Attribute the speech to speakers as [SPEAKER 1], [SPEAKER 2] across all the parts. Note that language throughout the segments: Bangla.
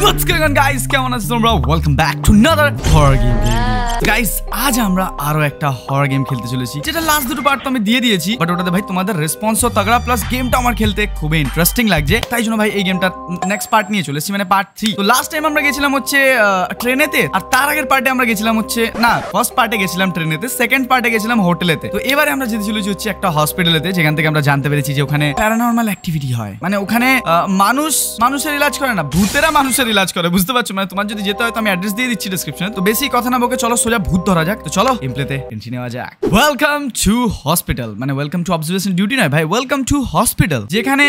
[SPEAKER 1] What's going on guys? Camera Zombra. Welcome back to another horror game. Guys আজ আমরা আরো একটা হর গেম খেলতে চলেছি যেটা লাস্ট দুটো পার্ট আমি দিয়ে দিয়েছি বাট ওটাতে ভাই তোমাদের রেসপন্সও তাগড়া প্লাস গেমটা আমার খেলতে খুবই ইন্টারেস্টিং লাগছে তাই জন্য ভাই এই গেমটা নেক্সট পার্ট নিয়ে চলেছি মানে পার্ট থ্রি তো লাস্ট টাইম আমরা গেছিলাম হচ্ছে ট্রেনেতে আর তার আগের পার্টে আমরা গেছিলাম হচ্ছে না ফার্স্ট পার্টে গেছিলাম ট্রেনেতে সেকেন্ড পার্টে গেছিলাম হোটেলেতে তো এবারে আমরা যেতে চলেছি হচ্ছে একটা হসপিটালেতে যেখান থেকে আমরা জানতে পেরেছি যে ওখানে প্যারানর্মাল অ্যাক্টিভিটি হয় মানে ওখানে মানুষ মানুষের ইলাজ করে না ভূতেরা মানুষের ইলাজ করে বুঝতে পারছো মানে তোমার যদি যেতে হয় তো আমি অ্যাড্রেস দিয়ে দিচ্ছি ডিসক্রিপশনে তো বেশি কথা না বকে চলো সোজা ভূত ধরা যাক তো চলো ইমপ্লেতে টেনশন নেওয়া যাক ওয়েলকাম টু হসপিটাল মানে ওয়েলকাম টু অবজারভেশন ডিউটি নয় ভাই ওয়েলকাম টু হসপিটাল যেখানে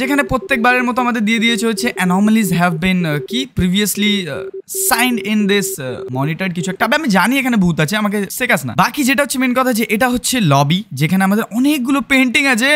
[SPEAKER 1] যেখানে প্রত্যেকবারের মতো আমাদের দিয়ে দিয়েছে হচ্ছে অ্যানোমালিজ হ্যাভ বিন কি previously sign in this monitor কিছু একটা আমি জানি এখানে ভূত আছে আমাকে শেখাস না বাকি যেটা হচ্ছে মেন কথা যে এটা হচ্ছে লবি যেখানে আমাদের অনেকগুলো পেন্টিং আছে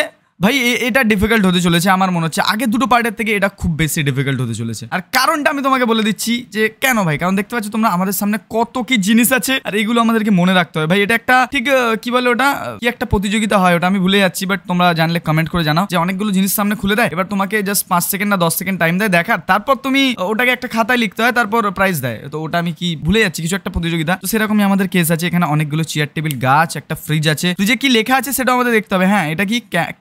[SPEAKER 1] ভাই এটা ডিফিকাল্ট হতে চলেছে আমার মনে হচ্ছে আগে দুটো পার্টের থেকে এটা খুব বেশি ডিফিকাল্ট হতে চলেছে আর কারণটা আমি তোমাকে বলে দিচ্ছি যে কেন ভাই কারণ দেখতে পাচ্ছ তোমরা আমাদের সামনে কত কি জিনিস আছে আর এগুলো আমাদেরকে মনে রাখতে হবে ভাই এটা একটা ঠিক কি বলে ওটা কি একটা প্রতিযোগিতা হয় ওটা আমি ভুলে যাচ্ছি বাট তোমরা জানলে কমেন্ট করে জানাও যে অনেকগুলো জিনিস সামনে খুলে দেয় এবার তোমাকে জাস্ট পাঁচ সেকেন্ড না দশ সেকেন্ড টাইম দেয় দেখার তারপর তুমি ওটাকে একটা খাতায় লিখতে হয় তারপর প্রাইজ দেয় তো ওটা আমি কি ভুলে যাচ্ছি কিছু একটা প্রতিযোগিতা তো সেরকমই আমাদের কেস আছে এখানে অনেকগুলো চেয়ার টেবিল গাছ একটা ফ্রিজ আছে ফ্রিজে কি লেখা আছে সেটা আমাদের দেখতে হবে হ্যাঁ এটা কি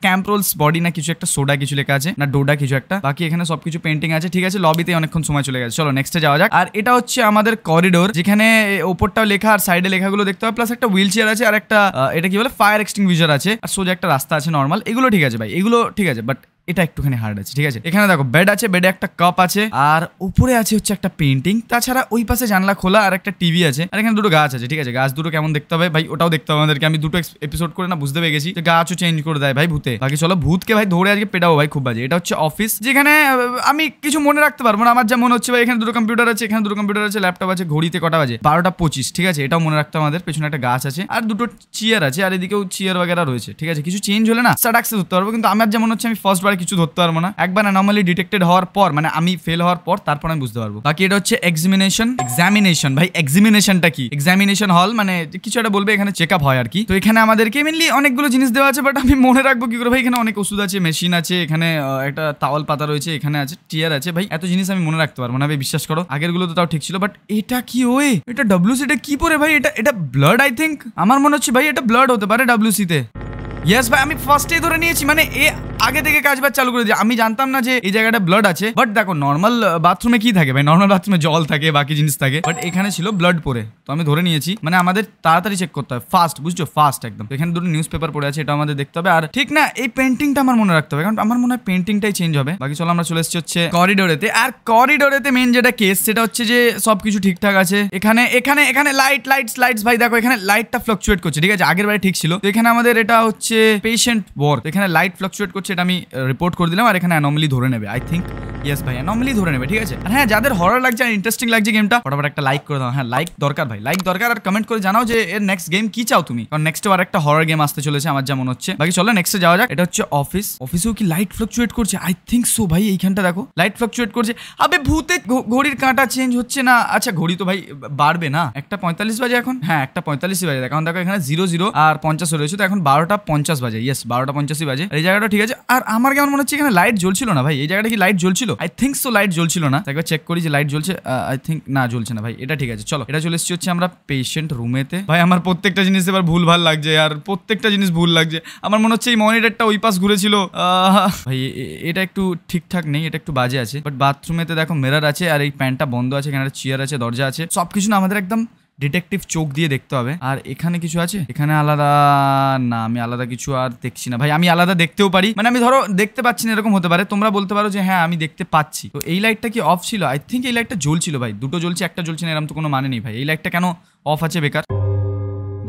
[SPEAKER 1] ক্যাম্প কন্ট্রোলস বডি না কিছু একটা সোডা কিছু লেখা আছে না ডোডা কিছু একটা বাকি এখানে সবকিছু পেন্টিং আছে ঠিক আছে লবিতে অনেকক্ষণ সময় চলে গেছে চলো নেক্সটে যাওয়া যাক আর এটা হচ্ছে আমাদের করিডোর যেখানে ওপরটাও লেখা আর সাইডে লেখাগুলো দেখতে হবে প্লাস একটা হুইল চেয়ার আছে আর একটা এটা কি বলে ফায়ার এক্সটিংগুইজার আছে আর সোজা একটা রাস্তা আছে নর্মাল এগুলো ঠিক আছে ভাই এগুলো ঠিক আছে বাট এটা একটুখানি হার্ড আছে ঠিক আছে এখানে দেখো বেড আছে বেডে একটা কাপ আছে আর উপরে আছে হচ্ছে একটা পেন্টিং তাছাড়া ওই পাশে জানলা খোলা আর একটা টিভি আছে আর এখানে দুটো গাছ আছে ঠিক আছে গাছ দুটো কেমন দেখতে হবে ভাই ওটাও দেখতে হবে আমাদেরকে আমি দুটো এপিসোড করে না বুঝতে পেরে গেছি গাছও চেঞ্জ করে দেয় ভাই ভূতে বাকি চলো ভূতকে ভাই ধরে আজকে পেটাবো ভাই খুব বাজে এটা হচ্ছে অফিস যেখানে আমি কিছু মনে রাখতে পারবো না আমার যা মনে হচ্ছে ভাই এখানে দুটো কম্পিউটার আছে এখানে দুটো কম্পিউটার আছে ল্যাপটপ আছে ঘড়িতে কটা বাজে বারোটা পঁচিশ ঠিক আছে এটাও মনে রাখতে আমাদের পেছনে একটা গাছ আছে আর দুটো চেয়ার আছে আর এদিকেও চেয়ার বাগেরা রয়েছে ঠিক আছে কিছু চেঞ্জ হলে না সাডাক্সে ধরতে পারবো কিন্তু আমার যেমন হচ্ছে আমি ফার্স্ট বার আর কিছু ধরতে পারবো না একবার অ্যানোমালি ডিটেক্টেড হওয়ার পর মানে আমি ফেল হওয়ার পর তারপর আমি বুঝতে পারবো বাকি এটা হচ্ছে এক্সামিনেশন এক্সামিনেশন ভাই এক্সামিনেশনটা কি এক্সামিনেশন হল মানে কিছু একটা বলবে এখানে চেক আপ হয় আর কি তো এখানে আমাদেরকে মেনলি অনেকগুলো জিনিস দেওয়া আছে বাট আমি মনে রাখবো কি করে ভাই এখানে অনেক ওষুধ আছে মেশিন আছে এখানে একটা তাওয়াল পাতা রয়েছে এখানে আছে টিয়ার আছে ভাই এত জিনিস আমি মনে রাখতে পারবো না ভাই বিশ্বাস করো আগের গুলো তো তাও ঠিক ছিল বাট এটা কি ওই এটা ডাব্লিউসি এটা কি পরে ভাই এটা এটা ব্লাড আই থিঙ্ক আমার মনে হচ্ছে ভাই এটা ব্লাড হতে পারে ডাব্লিউসিতে ইয়েস ভাই আমি ফার্স্টেই ধরে নিয়েছি মানে এ আগে থেকে কাজ বাজ চালু করে দিয়ে আমি জানতাম না যে এই জায়গাটা ব্লাড আছে বাট দেখো নর্মাল বাথরুমে কি থাকে ভাই নর্মাল বাথরুমে জল থাকে বাকি জিনিস থাকে বাট এখানে ছিল ব্লাড পরে তো আমি ধরে নিয়েছি মানে আমাদের তাড়াতাড়ি চেক করতে হবে ফাস্ট বুঝছো ফাস্ট একদম এখানে দুটো নিউজ পেপার পড়ে আছে এটা আমাদের দেখতে হবে আর ঠিক না এই পেন্টিংটা আমার মনে রাখতে হবে কারণ আমার মনে হয় পেন্টিংটাই চেঞ্জ হবে বাকি চলো আমরা চলে এসেছি হচ্ছে করিডোরেতে আর করিডোরেতে মেন যেটা কেস সেটা হচ্ছে যে সবকিছু ঠিকঠাক আছে এখানে এখানে এখানে লাইট লাইট লাইটস ভাই দেখো এখানে লাইটটা ফ্লাকচুয়েট করছে ঠিক আছে আগের বারে ঠিক ছিল তো এখানে আমাদের এটা হচ্ছে পেশেন্ট ওয়ার্ক এখানে লাইট ফ্লাকচুয়েট করছে সেটা আমি রিপোর্ট করে দিলাম আর এখানে অ্যানোমালি ধরে নেবে আই থিঙ্ক ইয়েস ভাই অ্যানোমালি ধরে নেবে ঠিক আছে হ্যাঁ যাদের হরার লাগছে আর ইন্টারেস্টিং লাগছে গেমটা ফটাফট একটা লাইক করে দাও হ্যাঁ লাইক দরকার ভাই লাইক দরকার আর কমেন্ট করে জানাও যে এর নেক্সট গেম কি চাও তুমি কারণ নেক্সট আর একটা হরার গেম আসতে চলেছে আমার যেমন হচ্ছে বাকি চলো নেক্সটে যাওয়া যাক এটা হচ্ছে অফিস অফিসেও কি লাইট ফ্লাকচুয়েট করছে আই থিঙ্ক সো ভাই এইখানটা দেখো লাইট ফ্লাকচুয়েট করছে আবে ভূতে ঘড়ির কাঁটা চেঞ্জ হচ্ছে না আচ্ছা ঘড়ি তো ভাই বাড়বে না একটা পঁয়তাল্লিশ বাজে এখন হ্যাঁ একটা পঁয়তাল্লিশ বাজে এখন দেখো এখানে জিরো জিরো আর পঞ্চাশ রয়েছে তো এখন বারোটা পঞ্চাশ বাজে ইয়েস বারোটা পঞ্চাশই বাজে এই জায়গাটা ঠিক আছে আর আমার কেমন মনে হচ্ছে এখানে লাইট জ্বলছিল না ভাই এই জায়গাটা কি লাইট জ্বলছিল আই থিঙ্ক সো লাইট জ্বলছিল না একবার চেক করি যে লাইট জ্বলছে আই থিঙ্ক না জ্বলছে না ভাই এটা ঠিক আছে চলো এটা চলে এসেছি হচ্ছে আমরা পেশেন্ট রুমেতে ভাই আমার প্রত্যেকটা জিনিস এবার ভুল ভাল লাগছে আর প্রত্যেকটা জিনিস ভুল লাগছে আমার মনে হচ্ছে এই মনিটরটা ওই পাশ ঘুরেছিল ভাই এটা একটু ঠিকঠাক নেই এটা একটু বাজে আছে বাট বাথরুমেতে দেখো মেরার আছে আর এই প্যান্টটা বন্ধ আছে এখানে চেয়ার আছে দরজা আছে সবকিছু না আমাদের একদম ডিটেকটিভ চোখ দিয়ে দেখতে হবে আর এখানে কিছু আছে এখানে আলাদা না আমি আলাদা কিছু আর দেখছি না ভাই আমি আলাদা দেখতেও পারি মানে আমি ধরো দেখতে পাচ্ছি না এরকম হতে পারে তোমরা বলতে পারো যে হ্যাঁ আমি দেখতে পাচ্ছি তো এই লাইটটা কি অফ ছিল আই থিঙ্ক এই লাইটটা জ্বলছিল ভাই দুটো জ্বলছে একটা জ্বলছে না এরকম তো কোনো মানে নেই ভাই এই লাইটটা কেন অফ আছে বেকার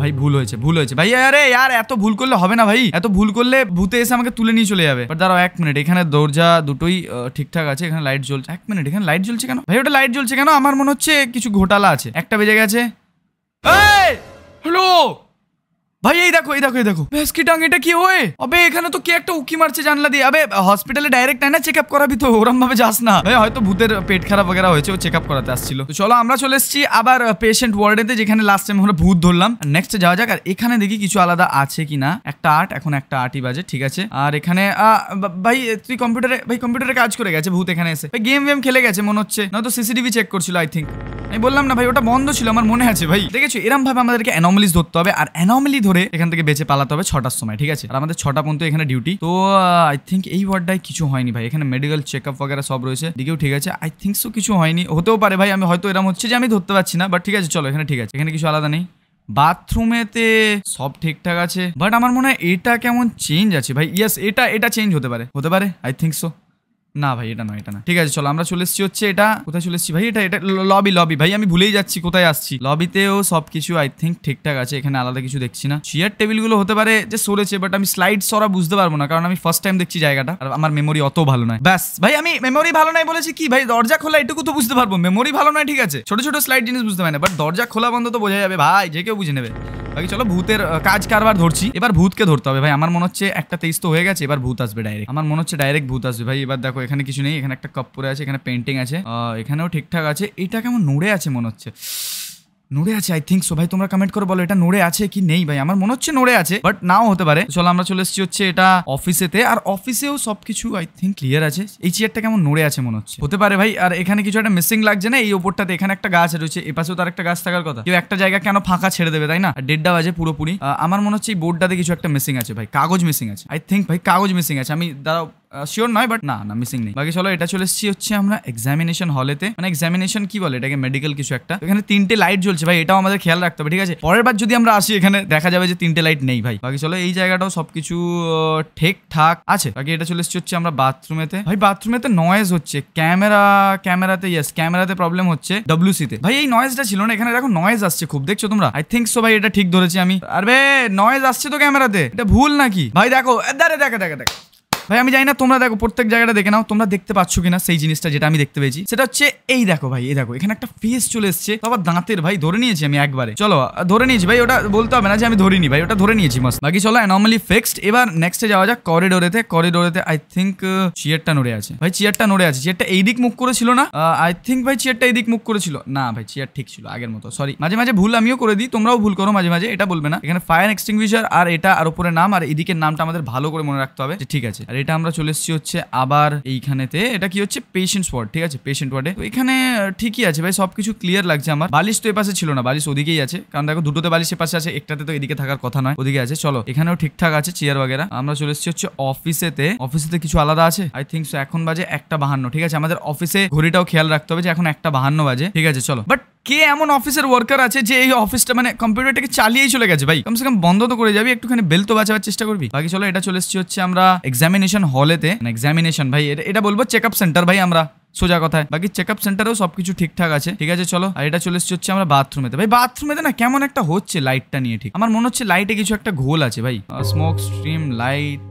[SPEAKER 1] ভাই ভুল হয়েছে ভুল হয়েছে ভাই আরে ইয়ার এত ভুল করলে হবে না ভাই এত ভুল করলে ভূতে এসে আমাকে তুলে নিয়ে চলে যাবে বাট দাঁড়াও এক মিনিট এখানে দরজা দুটোই ঠিকঠাক আছে এখানে লাইট জ্বলছে এক মিনিট এখানে লাইট জ্বলছে কেন ভাই ওটা লাইট জ্বলছে কেন আমার মনে হচ্ছে কিছু ঘোটালা আছে একটা বেজে গেছে হ্যালো ভাই এই দেখো এই দেখো এই দেখো ভ্যাসকি ডাং এটা কি হয়ে আবে এখানে তো কি একটা উকি মারছে জানলা দিয়ে আবে হসপিটালে ডাইরেক্ট না চেক আপ করাবি তো ওরম ভাবে যাস না ভাই হয়তো ভূতের পেট খারাপ वगैरह হয়েছে ও চেক আপ করাতে আসছিল তো চলো আমরা চলে এসেছি আবার পেশেন্ট ওয়ার্ডেতে যেখানে লাস্ট টাইম আমরা ভূত ধরলাম নেক্সট যাওয়া যাক আর এখানে দেখি কিছু আলাদা আছে কিনা একটা আর্ট এখন একটা আর্টই বাজে ঠিক আছে আর এখানে ভাই তুই কম্পিউটারে ভাই কম্পিউটারে কাজ করে গেছে ভূত এখানে এসে ভাই গেম গেম খেলে গেছে মনে হচ্ছে নয়তো সিসিটিভি চেক করছিল আই থিঙ্ক আমি বললাম না ভাই ওটা বন্ধ ছিল আমার মনে আছে ভাই দেখেছো এরম ভাবে আমাদেরকে অ্যানোমালিস ধরতে হবে আর অ্যানোমালি ধরে করে এখান থেকে বেঁচে পালাতে হবে ছটার সময় ঠিক আছে আর আমাদের ছটা পর্যন্ত এখানে ডিউটি তো আই থিঙ্ক এই ওয়ার্ডটাই কিছু হয়নি ভাই এখানে মেডিকেল চেক আপ ওগেরা সব রয়েছে দিকেও ঠিক আছে আই থিঙ্ক সো কিছু হয়নি হতেও পারে ভাই আমি হয়তো এরকম হচ্ছে যে আমি ধরতে পারছি না বাট ঠিক আছে চলো এখানে ঠিক আছে এখানে কিছু আলাদা নেই বাথরুমেতে সব ঠিকঠাক আছে বাট আমার মনে হয় এটা কেমন চেঞ্জ আছে ভাই ইয়াস এটা এটা চেঞ্জ হতে পারে হতে পারে আই থিঙ্ক সো না ভাই এটা নয় এটা না ঠিক আছে চলো আমরা চলে এসছি হচ্ছে এটা কোথায় চলে এসেছি ভাই এটা এটা লবি লবি ভাই আমি ভুলেই যাচ্ছি কোথায় আসছি লবিতেও সবকিছু আই থিঙ্ক ঠিকঠাক আছে এখানে আলাদা কিছু দেখছি না চেয়ার টেবিলগুলো হতে পারে যে সরেছে বাট আমি স্লাইড সরা বুঝতে পারবো না কারণ আমি ফার্স্ট টাইম দেখছি জায়গাটা আর আমার মেমোরি অত ভালো নয় ব্যাস ভাই আমি মেমোরি ভালো নয় বলেছি কি ভাই দরজা খোলা এটুকু তো বুঝতে পারবো মেমোরি ভালো নয় ঠিক আছে ছোট ছোট স্লাইড জিনিস বুঝতে পারে না বাট দরজা খোলা বন্ধ তো বোঝা যাবে ভাই যে কেউ বুঝে নেবে বাকি চলো ভূতের কাজ কারবার ধরছি এবার ভূতকে ধরতে হবে ভাই আমার মনে হচ্ছে একটা তেইশ তো হয়ে গেছে এবার ভূত আসবে ডাইরেক্ট আমার মনে হচ্ছে ডাইরেক্ট ভূত আসবে ভাই এবার দেখো এখানে কিছু নেই এখানে একটা কাপ পরে আছে এখানে পেন্টিং আছে এখানেও ঠিকঠাক আছে এটা কেমন নড়ে আছে মনে হচ্ছে নড়ে আছে আই থিঙ্ক সো ভাই তোমরা কমেন্ট করে বলো এটা নড়ে আছে কি নেই ভাই আমার মনে হচ্ছে নড়ে আছে বাট নাও হতে পারে চলো আমরা চলে এসেছি হচ্ছে এটা অফিসেতে আর অফিসেও সবকিছু আই থিঙ্ক ক্লিয়ার আছে এই চেয়ারটা কেমন নড়ে আছে মনে হচ্ছে হতে পারে ভাই আর এখানে কিছু একটা মিসিং লাগছে না এই ওপরটাতে এখানে একটা গাছ রয়েছে এপাশেও তার একটা গাছ থাকার কথা কেউ একটা জায়গা কেন ফাঁকা ছেড়ে দেবে তাই না দেড়টা বাজে পুরোপুরি আমার মনে হচ্ছে এই বোর্ডটাতে কিছু একটা মিসিং আছে ভাই কাগজ মিসিং আছে আই থিঙ্ক ভাই কাগজ মিসিং আছে আমি দাঁড়াও শিওর নয় বাট না না মিসিং নেই বাকি চলো এটা চলে এসেছি হচ্ছে আমরা এক্সামিনেশন হলেতে মানে এক্সামিনেশন কি বলে এটাকে মেডিকেল কিছু একটা এখানে তিনটে লাইট জ্বলছে ভাই এটাও আমাদের খেয়াল রাখতে হবে ঠিক আছে পরের বার যদি আমরা আসি এখানে দেখা যাবে যে তিনটে লাইট নেই ভাই বাকি চলো এই জায়গাটাও সবকিছু ঠিকঠাক আছে বাকি এটা চলে এসেছি হচ্ছে আমরা বাথরুমেতে ভাই বাথরুমেতে নয়েজ হচ্ছে ক্যামেরা ক্যামেরাতে ইয়েস ক্যামেরাতে প্রবলেম হচ্ছে ডব্লিউসিতে ভাই এই নয়েজটা ছিল না এখানে দেখো নয়েজ আসছে খুব দেখছো তোমরা আই থিঙ্ক সো ভাই এটা ঠিক ধরেছি আমি আরে নয়েজ আসছে তো ক্যামেরাতে এটা ভুল নাকি ভাই দেখো দেখো দেখো দেখো দেখো ভাই আমি জানি না তোমরা দেখো প্রত্যেক জায়গাটা দেখে নাও তোমরা দেখতে পাচ্ছ কিনা সেই জিনিসটা যেটা আমি দেখতে পেয়েছি সেটা হচ্ছে এই দেখো ভাই এই দেখো এখানে একটা ফেস চলে এসছে আবার দাঁতের ভাই ধরে নিয়েছি আমি একবারে চলো ধরে নিয়েছি ভাই ওটা বলতে হবে না যে আমি ধরিনি ভাই ওটা ধরে নিয়েছি মাস বাকি চলো নর্মালি ফিক্সড এবার নেক্সটে যাওয়া যাক করিডোরেতে করিডোরেতে আই থিঙ্ক চেয়ারটা নড়ে আছে ভাই চেয়ারটা নড়ে আছে চেয়ারটা এই দিক মুখ করেছিল না আই থিঙ্ক ভাই চেয়ারটা এই দিক মুখ করেছিল না ভাই চেয়ার ঠিক ছিল আগের মতো সরি মাঝে মাঝে ভুল আমিও করে দিই তোমরাও ভুল করো মাঝে মাঝে এটা বলবে না এখানে ফায়ার এক্সটিংগুইশার আর এটা আর উপরে নাম আর এদিকের নামটা আমাদের ভালো করে মনে রাখতে হবে ঠিক আছে আর এটা আমরা চলে এসেছি হচ্ছে আবার এইখানেতে এটা কি হচ্ছে পেশেন্ট ওয়ার্ড ঠিক আছে পেশেন্ট ওয়ার্ডে তো এখানে ঠিকই আছে ভাই সবকিছু ক্লিয়ার লাগছে আমার বালিশ তো এপাশে ছিল না বালিশ ওদিকেই আছে কারণ দেখো দুটোতে বালিশ পাশে আছে একটাতে তো এদিকে থাকার কথা নয় ওদিকে আছে চলো এখানেও ঠিকঠাক আছে চেয়ার বাগেরা আমরা চলে এসেছি হচ্ছে অফিসেতে অফিসেতে কিছু আলাদা আছে আই থিঙ্ক এখন বাজে একটা বাহান্ন ঠিক আছে আমাদের অফিসে ঘড়িটাও খেয়াল রাখতে হবে যে এখন একটা বাহান্ন বাজে ঠিক আছে চলো বাট কে এমন অফিসের ওয়ার্কার আছে যে এই অফিসটা মানে কম্পিউটারটাকে চালিয়েই চলে গেছে ভাই কমসে কম বন্ধ তো করে যাবি একটুখানি বেল তো বাঁচাবার চেষ্টা করবি বাকি চলো এটা চলে এসেছি হচ্ছে আমরা এক্সামিনেশন হলেতে এক্সামিনেশন ভাই এটা বলবো চেক আপ সেন্টার ভাই আমরা সোজা কথায় বাকি চেক আপ সেন্টারেও সবকিছু ঠিকঠাক আছে ঠিক আছে চলো আর এটা চলে এসেছি হচ্ছে আমরা বাথরুমেতে ভাই বাথরুমেতে না কেমন একটা হচ্ছে লাইটটা নিয়ে ঠিক আমার মনে হচ্ছে লাইটে কিছু একটা ঘোল আছে ভাই স্মোক স্ট্রিম লাইট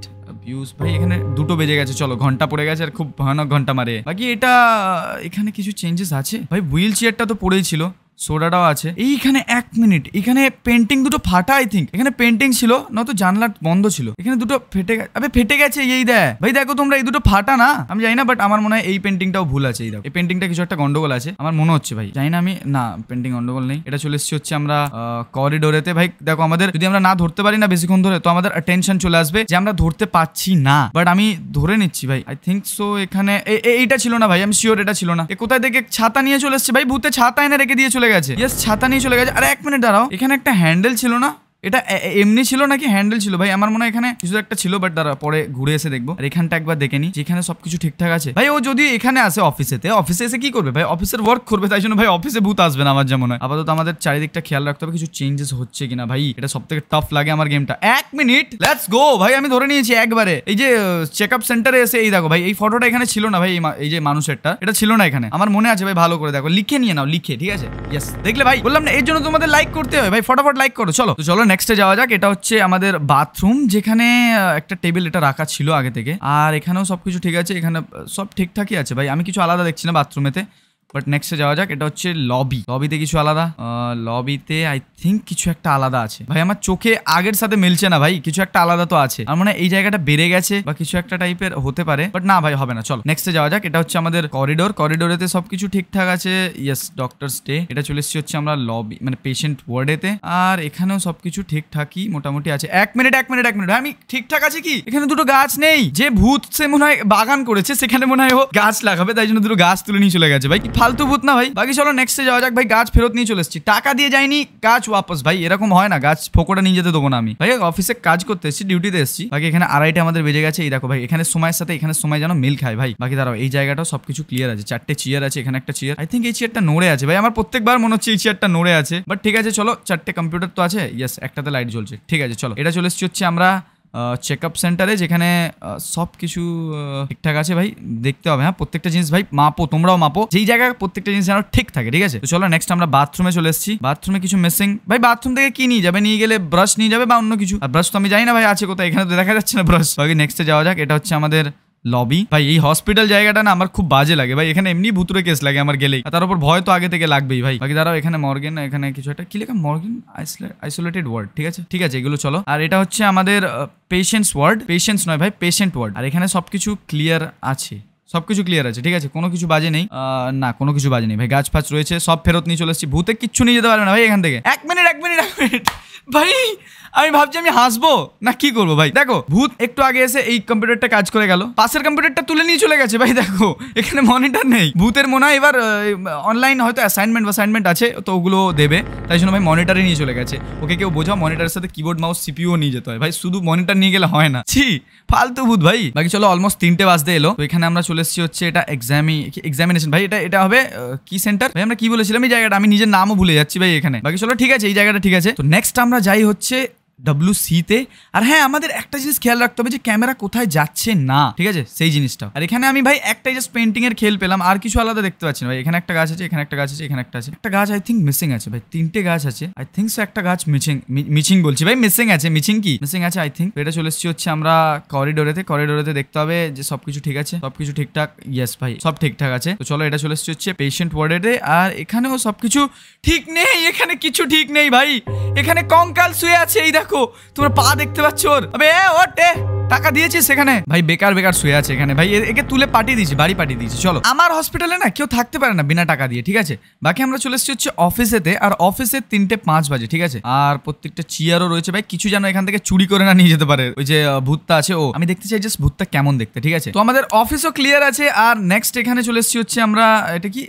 [SPEAKER 1] পিউস ভাই এখানে দুটো বেজে গেছে চলো ঘন্টা পড়ে গেছে আর খুব ভয়ানক ঘন্টা মারে বাকি এটা এখানে কিছু চেঞ্জেস আছে ভাই হুইল চেয়ারটা তো পড়েই ছিল সোডাটাও আছে এইখানে এক মিনিট এখানে পেন্টিং দুটো ফাটা আই থিঙ্ক এখানে পেন্টিং ছিল নয়তো জানলা বন্ধ ছিল এখানে দুটো ফেটে আবে ফেটে গেছে এই দেয় ভাই দেখো তোমরা এই দুটো ফাটা না আমি জানি না বাট আমার মনে হয় এই পেন্টিংটাও ভুল আছে এই দেখো এই পেন্টিংটা কিছু একটা গন্ডগোল আছে আমার মনে হচ্ছে ভাই জানি না আমি না পেন্টিং গন্ডগোল নেই এটা চলে এসেছি হচ্ছে আমরা করিডোরেতে ভাই দেখো আমাদের যদি আমরা না ধরতে পারি না বেশিক্ষণ ধরে তো আমাদের টেনশন চলে আসবে যে আমরা ধরতে পারছি না বাট আমি ধরে নিচ্ছি ভাই আই থিঙ্ক সো এখানে এইটা ছিল না ভাই আমি শিওর এটা ছিল না কোথায় থেকে ছাতা নিয়ে চলে এসছে ভাই ভূতে ছাতা এনে রেখে দিয়ে চলে চলে গেছে ইয়েস ছাতা নিয়ে চলে গেছে আরে এক মিনিট দাঁড়াও এখানে একটা হ্যান্ডেল ছিল না এটা এমনি ছিল নাকি হ্যান্ডেল ছিল ভাই আমার মনে হয় এখানে কিছু একটা ছিল বাট তারা পরে ঘুরে এসে দেখবো আর এখানটা একবার দেখে নি যেখানে সবকিছু ঠিকঠাক আছে ভাই ও যদি এখানে আসে অফিসেতে অফিসে এসে কি করবে ভাই অফিসের ওয়ার্ক করবে তাই জন্য ভাই অফিসে ভূত আসবে না আমার যেমন হয় আপাতত আমাদের চারিদিকটা খেয়াল রাখতে হবে কিছু চেঞ্জেস হচ্ছে কিনা ভাই এটা সব থেকে টাফ লাগে আমার গেমটা এক মিনিট লেটস গো ভাই আমি ধরে নিয়েছি একবারে এই যে চেক আপ সেন্টারে এসে এই দেখো ভাই এই ফটোটা এখানে ছিল না ভাই এই যে মানুষেরটা এটা ছিল না এখানে আমার মনে আছে ভাই ভালো করে দেখো লিখে নিয়ে নাও লিখে ঠিক আছে ইয়েস দেখলে ভাই বললাম না এর জন্য তোমাদের লাইক করতে হবে ভাই ফটাফট লাইক করো চলো চলো নেক্সটে যাওয়া যাক এটা হচ্ছে আমাদের বাথরুম যেখানে একটা টেবিল এটা রাখা ছিল আগে থেকে আর এখানেও সবকিছু ঠিক আছে এখানে সব ঠিকঠাকই আছে ভাই আমি কিছু আলাদা দেখছি না বাথরুমেতে বাট নেক্সটে যাওয়া যাক এটা হচ্ছে লবি লবিতে কিছু আলাদা লবিতে আই থিঙ্ক কিছু একটা আলাদা আছে ভাই আমার চোখে আগের সাথে মিলছে না ভাই কিছু একটা আলাদা তো আছে আর মানে এই জায়গাটা বেড়ে গেছে বা কিছু একটা টাইপের হতে পারে বাট না ভাই হবে না চলো নেক্সটে যাওয়া যাক এটা হচ্ছে আমাদের করিডোর করিডোরেতে সবকিছু ঠিকঠাক আছে ইয়েস ডক্টর স্টে এটা চলে এসেছি হচ্ছে আমরা লবি মানে পেশেন্ট ওয়ার্ডেতে আর এখানেও সবকিছু ঠিকঠাকই মোটামুটি আছে এক মিনিট এক মিনিট এক মিনিট আমি ঠিকঠাক আছে কি এখানে দুটো গাছ নেই যে ভূত সে মনে হয় বাগান করেছে সেখানে মনে হয় ও গাছ লাগাবে তাই জন্য দুটো গাছ তুলে নিয়ে চলে গেছে ভাই ফালতু ভূত না ভাই বাকি চলো নেক্সটে যাওয়া যাক ভাই গাছ ফেরত নিয়ে চলে এসেছি টাকা দিয়ে যাইনি গাছ ওয়াপস ভাই এরকম হয় না গাছ ফোকোটা নিয়ে যেতে দেবো না আমি ভাই অফিসে কাজ করতে এসেছি ডিউটিতে এসেছি বাকি এখানে আড়াইটা আমাদের বেজে গেছে এই দেখো ভাই এখানে সময়ের সাথে এখানে সময় যেন মিল খায় ভাই বাকি দাঁড়াও এই জায়গাটা সবকিছু ক্লিয়ার আছে চারটে চেয়ার আছে এখানে একটা চেয়ার আই থিঙ্ক এই চেয়ারটা নড়ে আছে ভাই আমার প্রত্যেকবার মনে হচ্ছে এই চেয়ারটা নোড়ে আছে বাট ঠিক আছে চলো চারটে কম্পিউটার তো আছে ইয়েস একটাতে লাইট জ্বলছে ঠিক আছে চলো এটা চলে এসেছি হচ্ছে আমরা আ চেকআপ সেন্টার এ যেখানে সব কিছু ঠিকঠাক আছে ভাই দেখতে হবে হ্যাঁ প্রত্যেকটা জিনিস ভাই মাপো তোমরাও মাপো যেই জায়গা প্রত্যেকটা জিনিসানো ঠিক থাকে ঠিক আছে তো চলো नेक्स्ट আমরা বাথরুমে চলে আসি বাথরুমে কিছু মিসিং ভাই বাথুম থেকে কি নিয়ে যাবে নিয়ে গেলে ব্রাশ নিয়ে যাবে বা অন্য কিছু আর ব্রাশ তুমি জানি না ভাই আছে কোথায় এখানে তো দেখা যাচ্ছে না ব্রাশ বাকি নেক্সটে যাওয়া যাক এটা হচ্ছে আমাদের লবি ভাই এই হসপিটাল জায়গাটা না আমার খুব বাজে লাগে ভাই এখানে এমনি ভুতুরে কেস লাগে আমার গেলেই তার উপর ভয় তো আগে থেকে লাগবেই ভাই বাকি দাঁড়াও এখানে মর্গেন এখানে কিছু একটা কি লেখা মর্গেন আইসোলেটেড ওয়ার্ড ঠিক আছে ঠিক আছে এগুলো চলো আর এটা হচ্ছে আমাদের পেশেন্টস ওয়ার্ড পেশেন্টস নয় ভাই পেশেন্ট ওয়ার্ড আর এখানে সবকিছু ক্লিয়ার আছে সব কিছু ক্লিয়ার আছে ঠিক আছে কোনো কিছু বাজে নেই না কোনো কিছু বাজে নেই ভাই গাছ ফাছ রয়েছে সব ফেরত নিয়ে চলে এসেছি ভূতে কিচ্ছু নিয়ে যেতে পারবে না ভাই এখান থেকে এক মিনিট এক মিনিট এক মিনিট ভাই আমি ভাবছি আমি হাসবো না কি করবো ভাই দেখো ভূত একটু আগে এসে এই কম্পিউটারটা কাজ করে গেল পাশের কম্পিউটারটা তুলে নিয়ে চলে গেছে ভাই দেখো এখানে মনিটর নেই ভূতের মনে হয় এবার অনলাইন হয়তো অ্যাসাইনমেন্ট অ্যাসাইনমেন্ট আছে তো ওগুলো দেবে তাই জন্য ভাই মনিটারে নিয়ে চলে গেছে ওকে কেউ বোঝাও মনিটারের সাথে কিবোর্ড মাউস সিপিও নিয়ে যেতে হয় ভাই শুধু মনিটর নিয়ে গেলে হয় না ছি ফালতু ভূত ভাই বাকি চলো অলমোস্ট তিনটে বাজতে এলো তো এখানে আমরা চলে এসেছি হচ্ছে এটা এক্সামি এক্সামিনেশন ভাই এটা এটা হবে কি সেন্টার ভাই আমরা কি বলেছিলাম এই জায়গাটা আমি নিজের নামও ভুলে যাচ্ছি ভাই এখানে বাকি চলো ঠিক আছে এই জায়গাটা ঠিক আছে তো নেক্সট আমরা যাই হচ্ছে ডাব্লু সিতে আর হ্যাঁ আমাদের একটা জিনিস খেয়াল রাখতে হবে যে ক্যামেরা কোথায় যাচ্ছে না ঠিক আছে সেই জিনিসটা আর এখানে আমি ভাই একটাই জাস্ট পেন্টিং এর খেল পেলাম আর কিছু আলাদা দেখতে পাচ্ছি না ভাই এখানে একটা গাছ আছে এখানে একটা গাছ আছে এখানে একটা আছে একটা গাছ আই থিঙ্ক মিসিং আছে ভাই তিনটে গাছ আছে আই থিঙ্ক সো একটা গাছ মিচিং মিছিং বলছি ভাই মিসিং আছে মিছিং কি মিসিং আছে আই থিঙ্ক এটা চলে এসেছি হচ্ছে আমরা করিডোরেতে করিডোরেতে দেখতে হবে যে সবকিছু ঠিক আছে সবকিছু ঠিকঠাক ইয়েস ভাই সব ঠিকঠাক আছে তো চলো এটা চলে এসেছি হচ্ছে পেশেন্ট ওয়ার্ডে আর এখানেও সবকিছু ঠিক নেই এখানে কিছু ঠিক নেই ভাই এখানে কঙ্কাল শুয়ে আছে এই দেখো তোমরা পা দেখতে পাচ্ছ ওর আবে ওটে টাকা দিয়েছি সেখানে ভাই বেকার বেকার শুয়ে আছে এখানে ভাই একে তুলে পাঠিয়ে দিয়েছি বাড়ি পাঠিয়ে দিয়েছি চলো আমার হসপিটালে না কেউ থাকতে পারে না বিনা টাকা দিয়ে ঠিক আছে বাকি আমরা চলে এসেছি হচ্ছে অফিসেতে আর অফিসে তিনটে পাঁচ বাজে ঠিক আছে আর প্রত্যেকটা চেয়ারও রয়েছে ভাই কিছু যেন এখান থেকে চুরি করে না নিয়ে যেতে পারে ওই যে ভূতটা আছে ও আমি দেখতে চাই জাস্ট ভূতটা কেমন দেখতে ঠিক আছে তো আমাদের অফিসও ক্লিয়ার আছে আর নেক্সট এখানে চলে এসেছি হচ্ছে আমরা এটা কি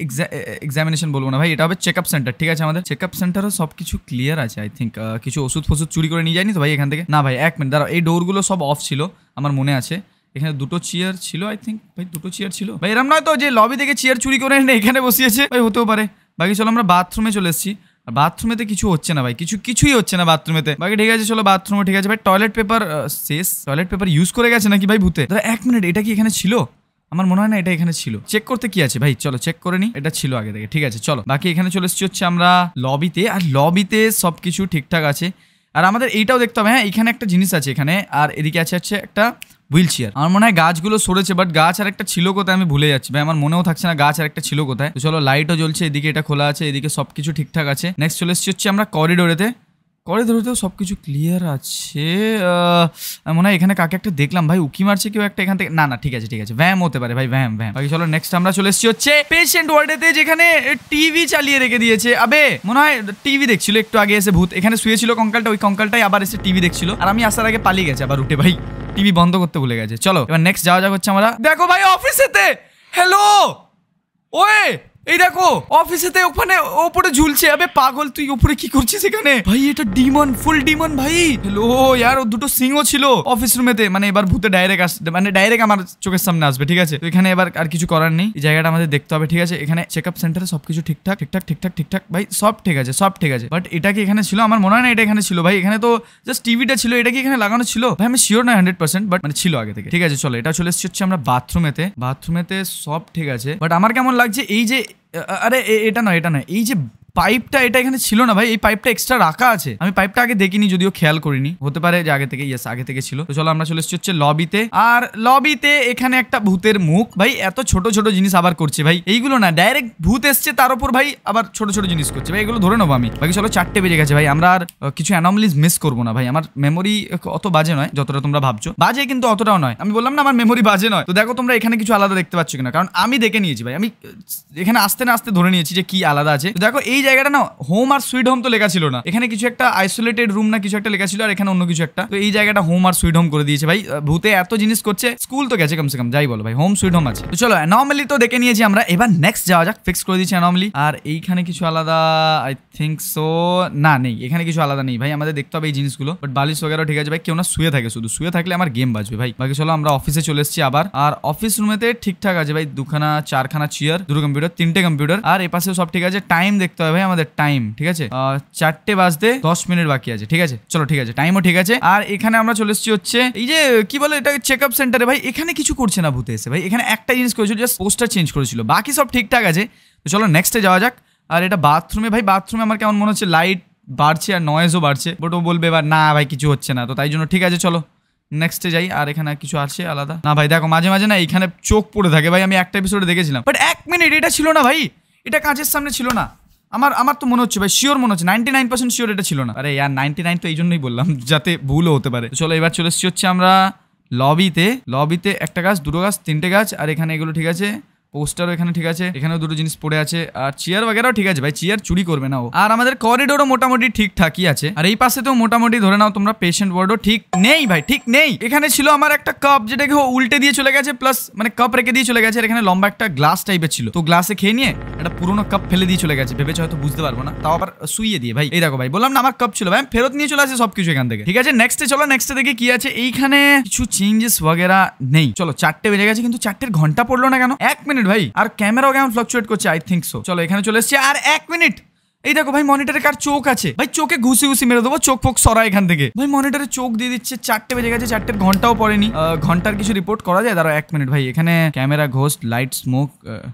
[SPEAKER 1] এক্সামিনেশন বলবো না ভাই এটা হবে চেক আপ সেন্টার ঠিক আছে আমাদের চেক আপ সেন্টারও সব কিছু ক্লিয়ার আছে আই থিঙ্ক কিছু ওষুধ ফসুদ চুরি করে নিয়ে যায়নি তো ভাই এখান থেকে না ভাই এক মিনিট দাঁড়াও এই ডোরগুলো সব অফ ছিল আমার মনে আছে এখানে দুটো চেয়ার ছিল আই থিঙ্ক ভাই দুটো চেয়ার ছিল ভাই এরম নয় তো যে লবি থেকে চেয়ার চুরি করে এনে এখানে বসিয়েছে ভাই হতেও পারে বাকি চলো আমরা বাথরুমে চলে এসেছি আর বাথরুমেতে কিছু হচ্ছে না ভাই কিছু কিছুই হচ্ছে না বাথরুমেতে বাকি ঠিক আছে চলো বাথরুমে ঠিক আছে ভাই টয়লেট পেপার শেষ টয়লেট পেপার ইউজ করে গেছে নাকি ভাই ভূতে এক মিনিট এটা কি এখানে ছিল আমার মনে হয় না এটা এখানে ছিল চেক করতে কি আছে ভাই চলো চেক করে নি এটা ছিল আগে থেকে ঠিক আছে চলো বাকি এখানে চলে এসেছি হচ্ছে আমরা লবিতে আর লবিতে সবকিছু ঠিকঠাক আছে আর আমাদের এইটাও দেখতে হবে হ্যাঁ এখানে একটা জিনিস আছে এখানে আর এদিকে আছে হচ্ছে একটা হুইল চেয়ার আমার মনে হয় গাছগুলো সরেছে বাট গাছ আর একটা ছিল কোথায় আমি ভুলে যাচ্ছি ভাই আমার মনেও থাকছে না গাছ আর একটা ছিল কোথায় তো চলো লাইটও জ্বলছে এদিকে এটা খোলা আছে এদিকে সবকিছু ঠিকঠাক আছে নেক্সট চলে এসেছি হচ্ছে আমরা করিডোরেতে করে ধরতেও সব কিছু ক্লিয়ার আছে মনে হয় এখানে কাকে একটা দেখলাম ভাই উকি মারছে কেউ একটা এখান থেকে না না ঠিক আছে ঠিক আছে ভ্যাম হতে পারে ভাই ভ্যাম ভ্যাম বাকি চলো নেক্সট আমরা চলে এসেছি হচ্ছে পেশেন্ট ওয়ার্ডেতে যেখানে টিভি চালিয়ে রেখে দিয়েছে আবে মনে হয় টিভি দেখছিল একটু আগে এসে ভূত এখানে শুয়েছিল কঙ্কালটা ওই কঙ্কালটাই আবার এসে টিভি দেখছিল আর আমি আসার আগে পালিয়ে গেছে আবার উঠে ভাই টিভি বন্ধ করতে ভুলে গেছে চলো এবার নেক্সট যাওয়া যাক হচ্ছে আমরা দেখো ভাই অফিসেতে হ্যালো ওয়ে এই দেখো অফিসেতে ওখানে ওপরে ঝুলছে আবে পাগল তুই উপরে কি করছিস এখানে ভাই এটা ডিমন ফুল ডিমন ভাই হ্যালো ইয়ার দুটো সিংও ছিল অফিস রুমেতে মানে এবার ভূতে ডাইরেক্ট আস মানে ডাইরেক্ট আমার চোখের সামনে আসবে ঠিক আছে তো এখানে এবার আর কিছু করার নেই এই জায়গাটা আমাদের দেখতে হবে ঠিক আছে এখানে চেক আপ সেন্টারে সবকিছু ঠিকঠাক ঠিকঠাক ঠিকঠাক ঠিকঠাক ভাই সব ঠিক আছে সব ঠিক আছে বাট এটা কি এখানে ছিল আমার মনে হয় না এটা এখানে ছিল ভাই এখানে তো জাস্ট টিভিটা ছিল এটা কি এখানে লাগানো ছিল ভাই আমি শিওর না হান্ড্রেড পার্সেন্ট বাট মানে ছিল আগে থেকে ঠিক আছে চলো এটা চলে এসেছি হচ্ছে আমরা বাথরুমেতে বাথরুমেতে সব ঠিক আছে বাট আমার কেমন লাগছে এই যে আরে এটা নয় এটা নয় এই যে পাইপটা এটা এখানে ছিল না ভাই এই পাইপটা এক্সট্রা রাখা আছে আমি পাইপটা আগে দেখিনি যদিও খেয়াল করিনি হতে পারে যে আগে থেকে ইয়েস আগে থেকে ছিল তো চলো আমরা চলে এসেছি হচ্ছে লবিতে আর লবিতে এখানে একটা ভূতের মুখ ভাই এত ছোট ছোট জিনিস আবার করছে ভাই এইগুলো না ডাইরেক্ট ভূত এসছে তার উপর ভাই আবার ছোট ছোট জিনিস করছে ভাই এগুলো ধরে নেবো আমি বাকি চলো চারটে বেজে গেছে ভাই আমরা আর কিছু অ্যানোমলিজ মিস করবো না ভাই আমার মেমোরি অত বাজে নয় যতটা তোমরা ভাবছো বাজে কিন্তু অতটাও নয় আমি বললাম না আমার মেমোরি বাজে নয় তো দেখো তোমরা এখানে কিছু আলাদা দেখতে পাচ্ছ কিনা কারণ আমি দেখে নিয়েছি ভাই আমি এখানে আস্তে না আস্তে ধরে নিয়েছি যে কি আলাদা আছে দেখো এই জায়গাটা না হোম আর সুইট হোম তো লেখা ছিল না এখানে কিছু একটা আইসোলেটেড রুম না কিছু একটা লেখা ছিল আর এখানে অন্য কিছু একটা তো এই জায়গাটা হোম আর সুইট হোম করে দিয়েছে ভাই ভূতে এত জিনিস করছে স্কুল তো গেছে কমসে কম যাই বলো ভাই হোম সুইট হোম আছে তো চলো অ্যানোমালি তো দেখে নিয়েছি আমরা এবার নেক্সট যাওয়া যাক ফিক্স করে দিয়েছি অ্যানোমালি আর এইখানে কিছু আলাদা আই থিঙ্ক সো না নেই এখানে কিছু আলাদা নেই ভাই আমাদের দেখতে হবে এই জিনিসগুলো বাট বালিশ ওগেরও ঠিক আছে ভাই কেউ না শুয়ে থাকে শুধু শুয়ে থাকলে আমার গেম বাজবে ভাই বাকি চলো আমরা অফিসে চলে এসেছি আবার আর অফিস রুমেতে ঠিকঠাক আছে ভাই দুখানা চারখানা চেয়ার দুটো কম্পিউটার তিনটে কম্পিউটার আর এ পাশেও সব ঠিক আছে টাইম দেখতে হবে ভাই আমাদের টাইম ঠিক আছে চারটে বাজতে দশ মিনিট বাকি আছে ঠিক আছে চলো ঠিক আছে টাইমও ঠিক আছে আর এখানে আমরা চলে এসেছি হচ্ছে এই যে কি বলে এটা চেক আপ সেন্টারে ভাই এখানে কিছু করছে না ভূতে এসে ভাই এখানে একটা জিনিস করেছিল জাস্ট পোস্টার চেঞ্জ করেছিল বাকি সব ঠিকঠাক আছে তো চলো নেক্সটে যাওয়া যাক আর এটা বাথরুমে ভাই বাথরুমে আমার কেমন মনে হচ্ছে লাইট বাড়ছে আর নয়েজও বাড়ছে বট ও বলবে এবার না ভাই কিছু হচ্ছে না তো তাই জন্য ঠিক আছে চলো নেক্সটে যাই আর এখানে কিছু আছে আলাদা না ভাই দেখো মাঝে মাঝে না এখানে চোখ পড়ে থাকে ভাই আমি একটা এপিসোডে দেখেছিলাম বাট এক মিনিট এটা ছিল না ভাই এটা কাঁচের সামনে ছিল না আমার আমার তো মনে হচ্ছে ভাই শিওর মনে হচ্ছে নাইনটি নাইন পার্সেন্ট শিওর এটা ছিল না আরে ইয়ার নাইনটি নাইন তো এই জন্যই বললাম যাতে ভুলও হতে পারে চলো এবার চলে এসেছি হচ্ছে আমরা লবিতে লবিতে একটা গাছ দুটো গাছ তিনটে গাছ আর এখানে এগুলো ঠিক আছে পোস্টারও এখানে ঠিক আছে এখানেও দুটো জিনিস পড়ে আছে আর চেয়ার বাগেরাও ঠিক আছে ভাই চেয়ার চুরি করবে না ও আর আমাদের করিডোরও মোটামুটি ঠিকঠাকই আছে আর এই পাশে তো মোটামুটি ধরে নাও তোমরা পেশেন্ট ওয়ার্ডও ঠিক নেই ভাই ঠিক নেই এখানে ছিল আমার একটা কাপ যেটাকে উল্টে দিয়ে চলে গেছে প্লাস মানে কাপ রেখে দিয়ে চলে গেছে আর এখানে লম্বা একটা গ্লাস টাইপের ছিল তো গ্লাসে খেয়ে নিয়ে একটা পুরোনো কাপ ফেলে দিয়ে চলে গেছে ভেবেছে হয়তো বুঝতে পারবো না তাও আবার শুয়ে দিয়ে ভাই এই দেখো ভাই বললাম না আমার কাপ ছিল ভাই আমি ফেরত নিয়ে চলে আসে সবকিছু এখান থেকে ঠিক আছে নেক্সটে চলো নেক্সটে দেখি কি আছে এইখানে কিছু চেঞ্জেস ওয়াগেরা নেই চলো চারটে বেজে গেছে কিন্তু চারটের ঘন্টা পড়লো না কেন এক মিনিট মিনিট ভাই আর ক্যামেরাও কেমন ফ্লাকচুয়েট করছে আই থিঙ্ক সো চলো এখানে চলে এসছে আর এক মিনিট এই দেখো ভাই মনিটরে কার চোখ আছে ভাই চোখে ঘুষি ঘুষি মেরে দেবো চোখ ফোক সরা এখান থেকে ভাই মনিটরে চোখ দিয়ে দিচ্ছে চারটে বেজে গেছে চারটের ঘন্টাও পড়েনি ঘন্টার কিছু রিপোর্ট করা যায় দাঁড়া এক মিনিট ভাই এখানে camera ghost light smoke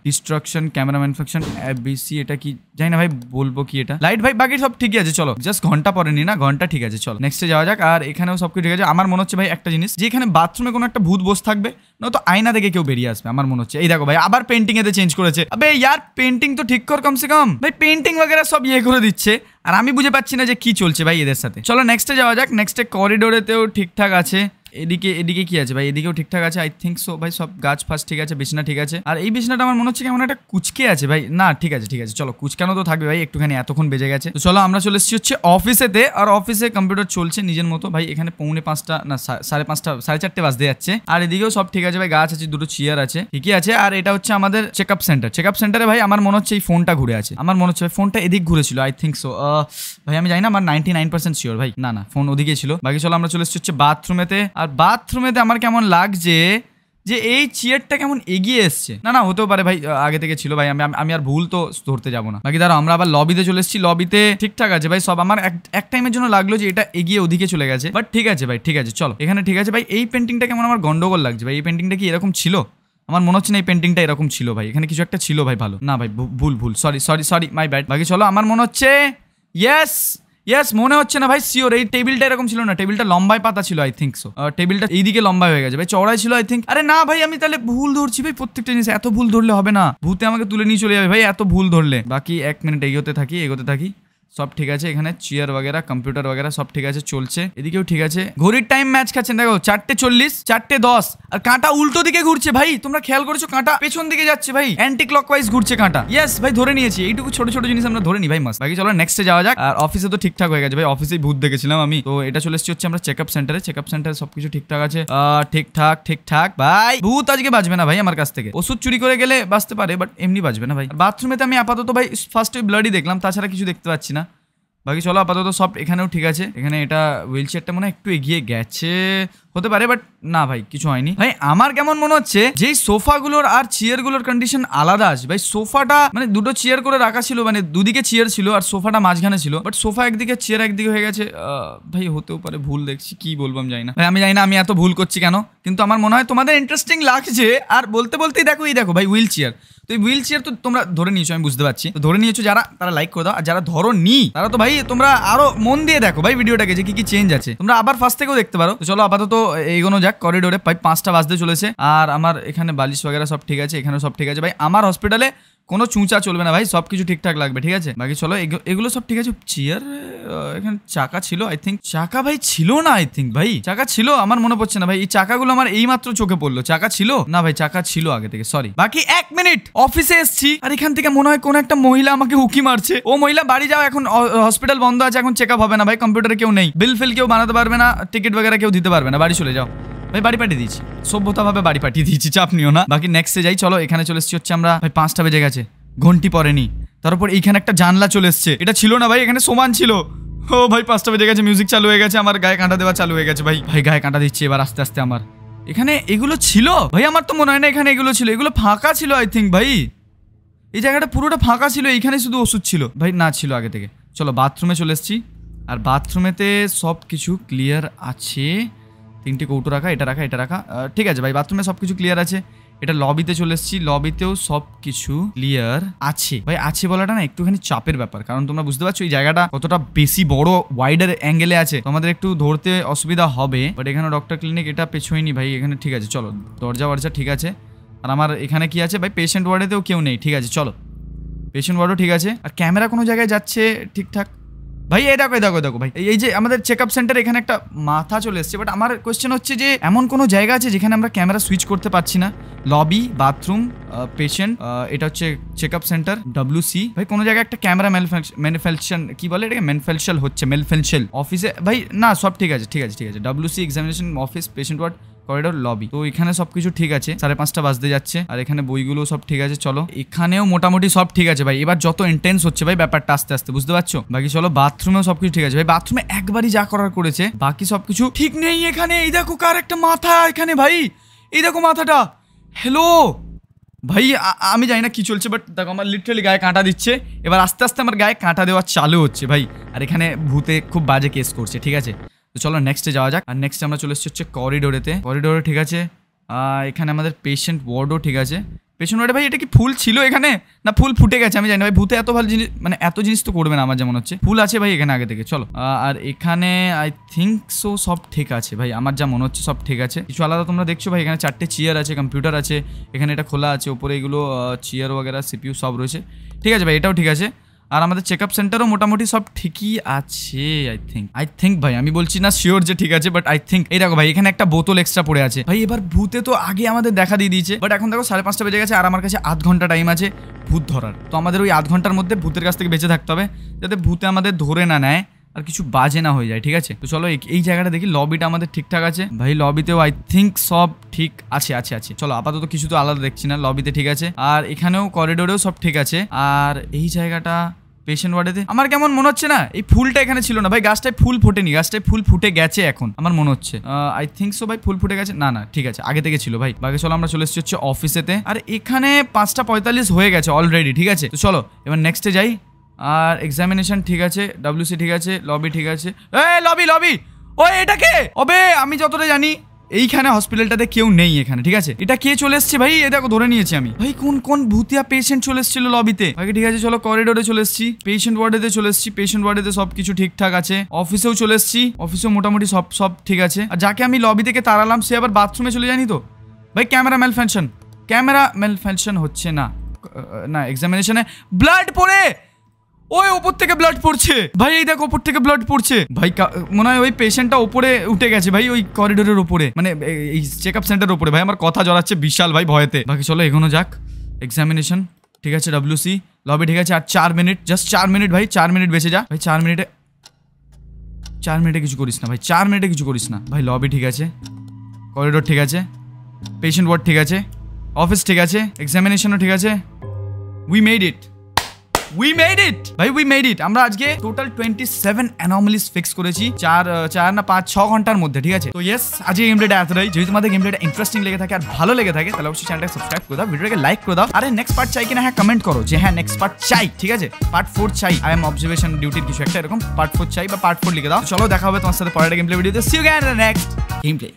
[SPEAKER 1] distraction camera malfunction BC এটা কি জানি না ভাই বলবো কি এটা লাইট ভাই বাকি সব ঠিকই আছে চলো জাস্ট ঘন্টা পড়েনি না ঘন্টা ঠিক আছে চলো নেক্সটে যাওয়া যাক আর এখানেও সবকিছু ঠিক আছে আমার মনে হচ্ছে ভাই একটা জিনিস যে এখানে বাথরুমে কোনো একটা ভূত বস থাকবে নয়তো আয়না দেখে কেউ বেরিয়ে আসবে আমার মনে হচ্ছে এই দেখো ভাই আবার পেন্টিং এতে চেঞ্জ করেছে আবে ইয়ার পেন্টিং তো ঠিক কর কমসে কম ভাই পেন্টিং वगैरह সব ইয়ে করে দিচ্ছে আর আমি বুঝে পাচ্ছি না যে কি চলছে ভাই এদের সাথে চলো নেক্সটে যাওয়া যাক নেক্সটে করিডোরেতেও ঠিকঠাক আছে এদিকে এদিকে কি আছে ভাই এদিকেও ঠিকঠাক আছে আই থিঙ্ক সো ভাই সব গাছ ফাছ ঠিক আছে বিছনা ঠিক আছে আর এই বিছনাটা আমার মনে হচ্ছে কেমন একটা কুচকে আছে ভাই না ঠিক আছে ঠিক আছে চলো কুচকানো তো থাকবে ভাই একটুখানি এতক্ষণ বেজে গেছে তো চলো আমরা চলে এসেছি হচ্ছে অফিসেতে আর অফিসে কম্পিউটার চলছে নিজের মতো ভাই এখানে পৌনে পাঁচটা না সাড়ে পাঁচটা সাড়ে চারটে বাজতে যাচ্ছে আর এদিকেও সব ঠিক আছে ভাই গাছ আছে দুটো চেয়ার আছে ঠিকই আছে আর এটা হচ্ছে আমাদের check up centre check up সেন্টারে ভাই আমার মনে হচ্ছে এই ফোনটা ঘুরে আছে আমার মনে হচ্ছে ফোনটা এদিক ঘুরেছিল আই থিঙ্ক সো ভাই আমি জানি না আমার নাইনটি নাইন পার্সেন্ট শিওর ভাই না না ফোন ওদিকে ছিল বাকি চলো আমরা চলে এসেছি হচ্ছে বাথরুমেতে আর বাথরুমেতে আমার কেমন লাগছে যে এই চেয়ারটা কেমন এগিয়ে এসছে না না হতেও পারে ভাই আগে থেকে ছিল ভাই আমি আমি আর ভুল তো ধরতে যাবো না বাকি ধরো আমরা আবার লবিতে চলে এসেছি লবিতে ঠিকঠাক আছে ভাই সব আমার এক টাইমের জন্য লাগলো যে এটা এগিয়ে ওদিকে চলে গেছে বাট ঠিক আছে ভাই ঠিক আছে চলো এখানে ঠিক আছে ভাই এই পেন্টিংটা কেমন আমার গন্ডগোল লাগছে ভাই এই পেন্টিংটা কি এরকম ছিল আমার মনে হচ্ছে না এই পেন্টিংটা এরকম ছিল ভাই এখানে কিছু একটা ছিল ভাই ভালো না ভাই ভুল ভুল sorry sorry sorry my bad বাকি চলো আমার মনে হচ্ছে ইয়েস ইয়াস মনে হচ্ছে না ভাই সিওর এই টেবিলটা এরকম ছিল না টেবিলটা লম্বায় পাতা ছিল আই থিঙ্ক সো টেবিলটা এইদিকে লম্বা হয়ে গেছে ভাই চড়াই ছিল আই থিঙ্ক আরে না ভাই আমি তাহলে ভুল ধরছি ভাই প্রত্যেকটা জিনিস এত ভুল ধরলে হবে না ভূতে আমাকে তুলে নিয়ে চলে যাবে ভাই এত ভুল ধরলে বাকি এক মিনিট এগোতে থাকি এগোতে থাকি সব ঠিক আছে এখানে চেয়ার वगैरह কম্পিউটার वगैरह সব ঠিক আছে চলছে এদিকেও ঠিক আছে ঘড়ির টাইম ম্যাচ খাচ্ছেন দেখো চারটে চল্লিশ চারটে দশ আর কাঁটা উল্টো দিকে ঘুরছে ভাই তোমরা খেয়াল করেছো কাঁটা পেছন দিকে যাচ্ছে ভাই অ্যান্টি ক্লক ওয়াইজ ঘুরছে কাঁটা ইয়েস ভাই ধরে নিয়েছি এইটুকু ছোট ছোট জিনিস আমরা ধরে নি ভাই মাস বাকি চলো নেক্সটে যাওয়া যাক আর অফিসে তো ঠিকঠাক হয়ে গেছে ভাই অফিসেই ভূত দেখেছিলাম আমি তো এটা চলে এসেছি হচ্ছে আমরা চেকআপ সেন্টারে চেকআপ সেন্টারে সবকিছু ঠিকঠাক আছে ঠিকঠাক ঠিকঠাক ভাই ভূত আজকে বাঁচবে না ভাই আমার কাছ থেকে ওষুধ চুরি করে গেলে বাঁচতে পারে বাট এমনি বাঁচবে না ভাই বাথরুমেতে আমি আপাতত ভাই ফার্স্ট ব্লাডই দেখলাম তাছাড়া কিছু দেখতে পাচ্ছি না বাকি চলো আপাতত সফট এখানেও ঠিক আছে এখানে এটা হুইল চেয়ারটা মনে একটু এগিয়ে গেছে হতে পারে বাট না ভাই কিছু হয়নি ভাই আমার কেমন মনে হচ্ছে যে সোফাগুলোর আর চেয়ারগুলোর কন্ডিশন আলাদা আছে ভাই সোফাটা মানে দুটো চেয়ার করে রাখা ছিল মানে দুদিকে চেয়ার ছিল আর সোফাটা মাঝখানে ছিল বাট সোফা একদিকে চেয়ার একদিকে হয়ে গেছে ভাই হতেও পারে ভুল দেখছি কি বলবো আমি জানি না ভাই আমি জানি না আমি এত ভুল করছি কেন কিন্তু আমার মনে হয় তোমাদের ইন্টারেস্টিং লাগছে আর বলতে বলতেই দেখো এই দেখো ভাই হুইল চেয়ার তো এই হুইল চেয়ার তো তোমরা ধরে নিয়েছো আমি বুঝতে পারছি ধরে নিয়েছো যারা তারা লাইক করে দাও আর যারা ধরো নি তারা তো ভাই ভাই তোমরা আরো মন দিয়ে দেখো ভাই ভিডিওটাকে যে কি কি চেঞ্জ আছে তোমরা আবার ফার্স্ট থেকেও দেখতে পারো তো চলো আপাতত এগোনো যাক করিডোরে ভাই পাঁচটা বাজতে চলেছে আর আমার এখানে বালিশ ওগেরা সব ঠিক আছে এখানে সব ঠিক আছে ভাই আমার হসপিটালে কোনো চুঁচা চলবে না ভাই সব কিছু ঠিকঠাক লাগবে ঠিক আছে বাকি চলো এগুলো সব ঠিক আছে চেয়ার এখানে চাকা ছিল আই থিঙ্ক চাকা ভাই ছিল না আই থিঙ্ক ভাই চাকা ছিল আমার মনে পড়ছে না ভাই এই চাকাগুলো আমার এই মাত্র চোখে পড়লো চাকা ছিল না ভাই চাকা ছিল আগে থেকে সরি বাকি এক মিনিট অফিসে এসছি আর এখান থেকে মনে হয় কোন একটা মহিলা আমাকে হুকি মারছে ও মহিলা বাড়ি যাও এখন হসপিটাল বন্ধ আছে এখন চেক আপ হবে না ভাই কম্পিউটার কেউ নেই বিল ফিল কেউ বানাতে পারবে না টিকিট বগেরা কেউ দিতে পারবে না বাড়ি চলে যাও ভাই বাড়ি পাঠিয়ে দিচ্ছি সভ্যতাভাবে বাড়ি পাঠিয়ে দিয়েছি চাপ নিও না বাকি নেক্সটে যাই চলো এখানে চলে এসেছি হচ্ছে আমরা ভাই পাঁচটা বেজে গেছে ঘন্টি পরেনি তারপর এইখানে একটা জানলা চলে এসছে এটা ছিল না ভাই এখানে সমান ছিল ও ভাই পাঁচটা বেজে গেছে মিউজিক চালু হয়ে গেছে আমার গায়ে কাঁটা দেওয়া চালু হয়ে গেছে ভাই ভাই গায়ে কাঁটা দিচ্ছে এবার আস্তে আস্তে আমার এখানে এগুলো ছিল ভাই আমার তো মনে হয় না এখানে এগুলো ছিল এগুলো ফাঁকা ছিল আই থিঙ্ক ভাই এই জায়গাটা পুরোটা ফাঁকা ছিল এইখানে শুধু ওষুধ ছিল ভাই না ছিল আগে থেকে চলো বাথরুমে চলে এসছি আর বাথরুমেতে সব কিছু ক্লিয়ার আছে তিনটে কৌটো রাখা এটা রাখা এটা রাখা ঠিক আছে ভাই বাথরুমে সব কিছু ক্লিয়ার আছে এটা লবিতে চলে এসেছি লবিতেও সব কিছু ক্লিয়ার আছে ভাই আছে বলাটা না একটুখানি চাপের ব্যাপার কারণ তোমরা বুঝতে পারছো এই জায়গাটা কতটা বেশি বড় ওয়াইডার অ্যাঙ্গেলে আছে তোমাদের একটু ধরতে অসুবিধা হবে বাট এখানে ডক্টর ক্লিনিক এটা পেছোয়নি ভাই এখানে ঠিক আছে চলো দরজা ওরজা ঠিক আছে আর আমার এখানে কি আছে ভাই পেশেন্ট ওয়ার্ডেতেও কেউ নেই ঠিক আছে চলো পেশেন্ট ওয়ার্ডও ঠিক আছে আর ক্যামেরা কোনো জায়গায় যাচ্ছে ঠিকঠাক ভাই এইটা পেদাগো দেখো ভাই এই যে আমাদের চেকআপ সেন্টার এখানে একটা মাথা চলে আছে বাট আমার কোশ্চেন হচ্ছে যে এমন কোন জায়গা আছে যেখানে আমরা ক্যামেরা সুইচ করতে পাচ্ছি না লবি বাথরুম پیشنট এটা হচ্ছে চেকআপ সেন্টার ডব্লিউ সি ভাই কোন জায়গা একটা ক্যামেরা ম্যানুফ্যাকশন ম্যানুফ্যাকশন কি বলে এটাকে মেনফ্যালشل হচ্ছে মেলফ্যালشل অফিসে ভাই না সব ঠিক আছে ঠিক আছে ঠিক আছে W C examination office patient ward corridor lobby তো এখানে সবকিছু ঠিক আছে সাড়ে পাঁচটা বাজতে যাচ্ছে আর এখানে বইগুলো সব ঠিক আছে চলো এখানেও মোটামুটি সব ঠিক আছে ভাই এবার যত ইন্টেন্স হচ্ছে ভাই ব্যাপারটা আস্তে আস্তে বুঝতে পারছো বাকি চলো বাথরুমেও সবকিছু ঠিক আছে ভাই বাথরুমে একবারই যা করার করেছে বাকি সবকিছু ঠিক নেই এখানে এই দেখো কার একটা মাথা এখানে ভাই এই দেখো মাথাটা হ্যালো ভাই আমি জানি না কি চলছে বাট দেখো আমার লিটারালি গায়ে কাঁটা দিচ্ছে এবার আস্তে আস্তে আমার গায়ে কাঁটা দেওয়া চালু হচ্ছে ভাই আর এখানে ভূতে খুব বাজে কেস করছে ঠিক আছে তো চলো নেক্সটে যাওয়া যাক আর নেক্সটে আমরা চলে এসেছি হচ্ছে করিডোরেতে করিডোরে ঠিক আছে এখানে আমাদের পেশেন্ট ওয়ার্ডও ঠিক আছে পেশেন্ট ওয়ার্ডে ভাই এটা কি ফুল ছিল এখানে না ফুল ফুটে গেছে আমি জানি না ভাই ভূতে এত ভালো জিনিস মানে এত জিনিস তো করবে না আমার যেমন হচ্ছে ফুল আছে ভাই এখানে আগে থেকে চলো আর এখানে আই থিঙ্ক সো সব ঠিক আছে ভাই আমার যা মনে হচ্ছে সব ঠিক আছে কিছু আলাদা তোমরা দেখছো ভাই এখানে চারটে চেয়ার আছে কম্পিউটার আছে এখানে এটা খোলা আছে ওপরে এগুলো চেয়ার ওয়াগেরা সিপিউ সব রয়েছে ঠিক আছে ভাই এটাও ঠিক আছে আর আমাদের চেক আপ সেন্টারও মোটামুটি সব ঠিকই আছে আই থিঙ্ক আই থিঙ্ক ভাই আমি বলছি না শিওর যে ঠিক আছে বাট আই থিঙ্ক এই দেখো ভাই এখানে একটা বোতল এক্সট্রা পড়ে আছে ভাই এবার ভূতে তো আগে আমাদের দেখা দিয়ে দিয়েছে বাট এখন দেখো সাড়ে পাঁচটা বেজে গেছে আর আমার কাছে আধ ঘন্টা টাইম আছে ভূত ধরার তো আমাদের ওই আধ ঘন্টার মধ্যে ভূতের কাছ থেকে বেঁচে থাকতে হবে যাতে ভূতে আমাদের ধরে না নেয় আর কিছু বাজে না হয়ে যায় ঠিক আছে তো চলো এই জায়গাটা দেখি লবিটা আমাদের ঠিকঠাক আছে ভাই লবিতেও আই থিঙ্ক সব ঠিক আছে আছে আছে চলো আপাতত কিছু তো আলাদা দেখছি না লবিতে ঠিক আছে আর এখানেও করিডোরেও সব ঠিক আছে আর এই জায়গাটা পেশেন্ট ওয়ার্ডেতে আমার কেমন মনে হচ্ছে না এই ফুলটা এখানে ছিল না ভাই গাছটায় ফুল ফোটেনি গাছটায় ফুল ফুটে গেছে এখন আমার মনে হচ্ছে আই থিঙ্ক সো ভাই ফুল ফুটে গেছে না না ঠিক আছে আগে থেকে ছিল ভাই বাকি চলো আমরা চলে এসেছি হচ্ছে অফিসেতে আর এখানে পাঁচটা পঁয়তাল্লিশ হয়ে গেছে অলরেডি ঠিক আছে তো চলো এবার নেক্সটে যাই আর এক্সামিনেশন ঠিক আছে ডাব্লিউসি ঠিক আছে লবি ঠিক আছে এ লবি লবি ও এটা কে ওবে আমি যতটা জানি এইখানে হসপিটালটাতে কেউ নেই এখানে ঠিক আছে এটা কে চলে এসছে ভাই এটা ধরে নিয়েছি আমি ভাই কোন কোন ভুতিয়া পেশেন্ট চলে এসেছিল লবিতে ভাই ঠিক আছে চলো করিডোরে চলে এসেছি পেশেন্ট ওয়ার্ডেতে চলে এসেছি পেশেন্ট ওয়ার্ডেতে সবকিছু ঠিকঠাক আছে অফিসেও চলে এসেছি অফিসেও মোটামুটি সব সব ঠিক আছে আর যাকে আমি লবি থেকে তাড়ালাম সে আবার বাথরুমে চলে যায়নি তো ভাই ক্যামেরা ম্যাল ফ্যানশন ক্যামেরা ম্যাল ফ্যানশন হচ্ছে না না এক্সামিনেশনে ব্লাড পড়ে ওই ওপর থেকে ব্লাড পড়ছে ভাই এই দেখ ওপর থেকে ব্লাড পড়ছে ভাই মনে হয় ওই পেশেন্টটা ওপরে উঠে গেছে ভাই ওই করিডোরের উপরে মানে এই চেক আপ সেন্টারের ওপরে ভাই আমার কথা জড়াচ্ছে বিশাল ভাই ভয়েতে বাকি চলো এগোনো যাক এক্সামিনেশন ঠিক আছে ডাব্লিউসি লবি ঠিক আছে আর চার মিনিট জাস্ট চার মিনিট ভাই চার মিনিট বেঁচে যা ভাই চার মিনিটে চার মিনিটে কিছু করিস না ভাই চার মিনিটে কিছু করিস না ভাই লবি ঠিক আছে করিডোর ঠিক আছে পেশেন্ট ওয়ার্ড ঠিক আছে অফিস ঠিক আছে এক্সামিনেশনও ঠিক আছে we made it we made it ভাই উই মেড ইট আমরা আজকে total twenty seven anomalies fix করেছি চার চার না পাঁচ ছ ঘন্টার মধ্যে ঠিক আছে তো ইয়েস আজকে গেম প্লেটা এতটাই যদি তোমাদের গেম প্লেটা ইন্টারেস্টিং লেগে থাকে আর ভালো লেগে থাকে তাহলে অবশ্যই চ্যানেলটাকে সাবস্ক্রাইব করে দাও ভিডিওটাকে লাইক করে দাও আরে নেক্সট পার্ট চাই কিনা হ্যাঁ কমেন্ট করো যে হ্যাঁ নেক্সট পার্ট চাই ঠিক আছে পার্ট ফোর চাই আই এম অবজারভেশন ডিউটির কিছু একটা এরকম পার্ট ফোর চাই বা পার্ট ফোর লিখে দাও চলো দেখা হবে তোমার সাথে পরের গেম প্লে ভিডিওতে see you again next game play